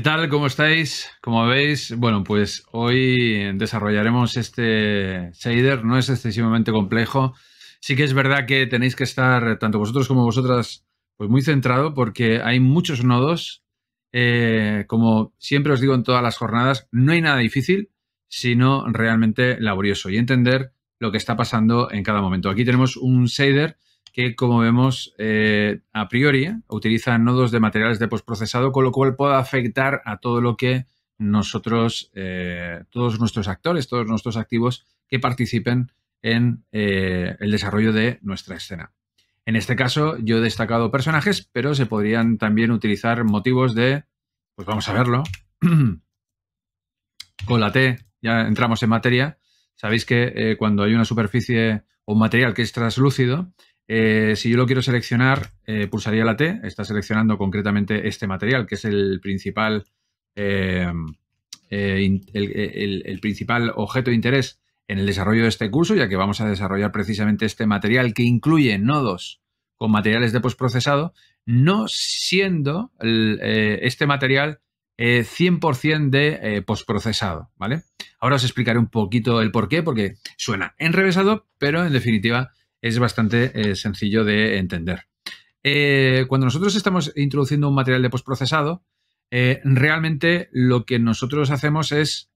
¿Qué tal? ¿Cómo estáis? Como veis, bueno, pues hoy desarrollaremos este shader. No es excesivamente complejo. Sí que es verdad que tenéis que estar, tanto vosotros como vosotras, pues muy centrado porque hay muchos nodos. Eh, como siempre os digo en todas las jornadas, no hay nada difícil, sino realmente laborioso y entender lo que está pasando en cada momento. Aquí tenemos un shader que, como vemos, eh, a priori utiliza nodos de materiales de postprocesado, con lo cual puede afectar a todo lo que nosotros, eh, todos nuestros actores, todos nuestros activos que participen en eh, el desarrollo de nuestra escena. En este caso, yo he destacado personajes, pero se podrían también utilizar motivos de, pues vamos a verlo, con la T ya entramos en materia. Sabéis que cuando hay una superficie o un material que es translúcido, eh, si yo lo quiero seleccionar, eh, pulsaría la T, está seleccionando concretamente este material, que es el principal, eh, el, principal objeto de interés en el desarrollo de este curso, ya que vamos a desarrollar precisamente este material que incluye nodos con materiales de postprocesado, no siendo este material 100% de eh, postprocesado, ¿vale? Ahora os explicaré un poquito el por qué, porque suena enrevesado, pero en definitiva es bastante eh, sencillo de entender. Eh, cuando nosotros estamos introduciendo un material de postprocesado, eh, realmente lo que nosotros hacemos es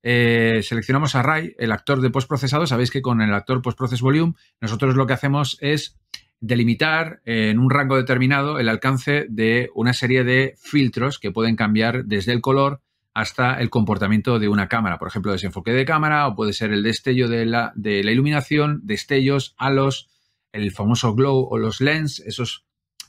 seleccionamos array, el actor de postprocesado. Sabéis que con el actor postproces volume, nosotros lo que hacemos es delimitar en un rango determinado el alcance de una serie de filtros que pueden cambiar desde el color hasta el comportamiento de una cámara, por ejemplo, desenfoque de cámara o puede ser el destello de la, iluminación, destellos, halos, el famoso glow o los lens, esos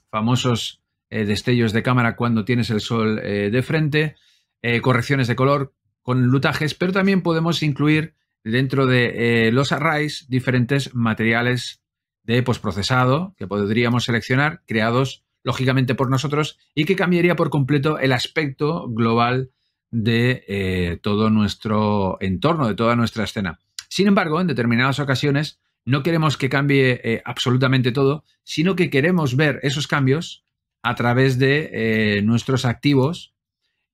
famosos eh, destellos de cámara cuando tienes el sol eh, de frente, eh, correcciones de color con lutajes, pero también podemos incluir dentro de los arrays diferentes materiales de postprocesado que podríamos seleccionar, creados lógicamente por nosotros y que cambiaría por completo el aspecto global de eh, todo nuestro entorno, de toda nuestra escena. Sin embargo, en determinadas ocasiones no queremos que cambie eh, absolutamente todo, sino que queremos ver esos cambios a través de eh, nuestros activos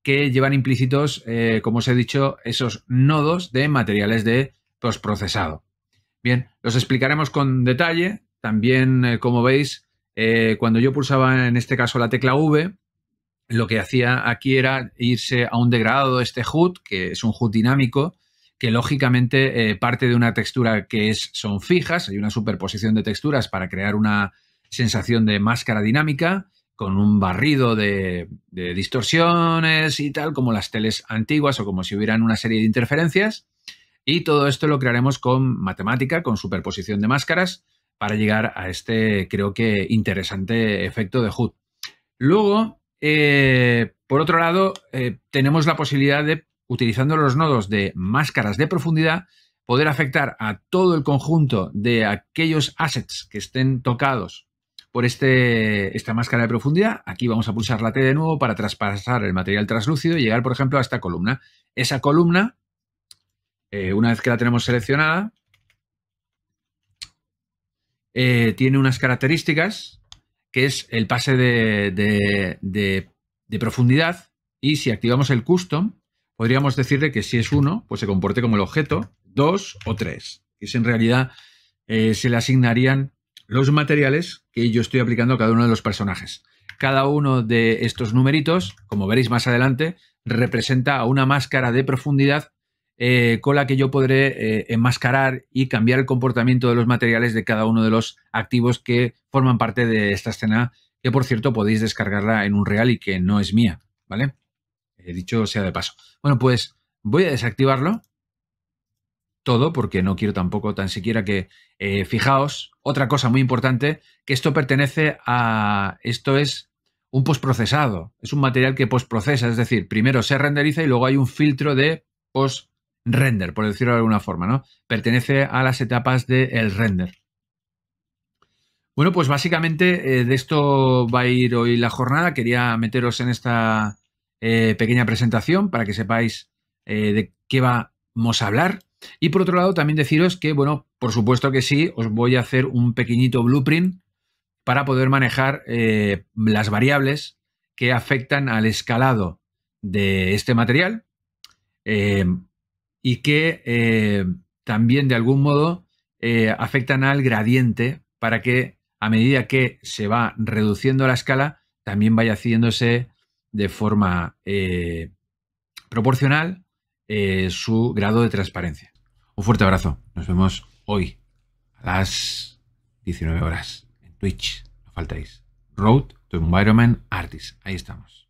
que llevan implícitos, como os he dicho, esos nodos de materiales de postprocesado. Bien, los explicaremos con detalle. También, como veis, cuando yo pulsaba en este caso la tecla V, lo que hacía aquí era irse a un degradado de este HUD, que es un HUD dinámico, que lógicamente eh, parte de una textura que es, son fijas, hay una superposición de texturas para crear una sensación de máscara dinámica con un barrido de, de distorsiones y tal, como las teles antiguas o como si hubieran una serie de interferencias. Y todo esto lo crearemos con matemática, con superposición de máscaras, para llegar a este, creo que, interesante efecto de HUD. Luego, eh, por otro lado, eh, tenemos la posibilidad de, utilizando los nodos de máscaras de profundidad, poder afectar a todo el conjunto de aquellos assets que estén tocados por este, esta máscara de profundidad. Aquí vamos a pulsar la T de nuevo para traspasar el material translúcido y llegar, por ejemplo, a esta columna. Esa columna, eh, una vez que la tenemos seleccionada, tiene unas características que es el pase de, profundidad. Y si activamos el custom, podríamos decirle que si es uno, pues se comporte como el objeto dos o tres. que es en realidad eh, se le asignarían los materiales que yo estoy aplicando a cada uno de los personajes. Cada uno de estos numeritos, como veréis más adelante, representa a una máscara de profundidad eh, con la que yo podré eh, enmascarar y cambiar el comportamiento de los materiales de cada uno de los activos que forman parte de esta escena, que por cierto podéis descargarla en un real y que no es mía, ¿vale? he eh, dicho sea de paso. Bueno, pues voy a desactivarlo todo porque no quiero tampoco tan siquiera que fijaos otra cosa muy importante que esto pertenece a esto es un postprocesado. Es un material que postprocesa, es decir, primero se renderiza y luego hay un filtro de post render, por decirlo de alguna forma, ¿no? Pertenece a las etapas del el render. Bueno, pues básicamente eh, de esto va a ir hoy la jornada. Quería meteros en esta eh, pequeña presentación para que sepáis eh, de qué vamos a hablar. Y por otro lado, también deciros que, bueno, por supuesto que sí, os voy a hacer un pequeñito blueprint para poder manejar las variables que afectan al escalado de este material y que eh, también de algún modo eh, afectan al gradiente para que a medida que se va reduciendo la escala, también vaya haciéndose de forma eh, proporcional su grado de transparencia. Un fuerte abrazo. Nos vemos hoy a las 19 horas en Twitch. No faltáis. Road to Environment Artist. Ahí estamos.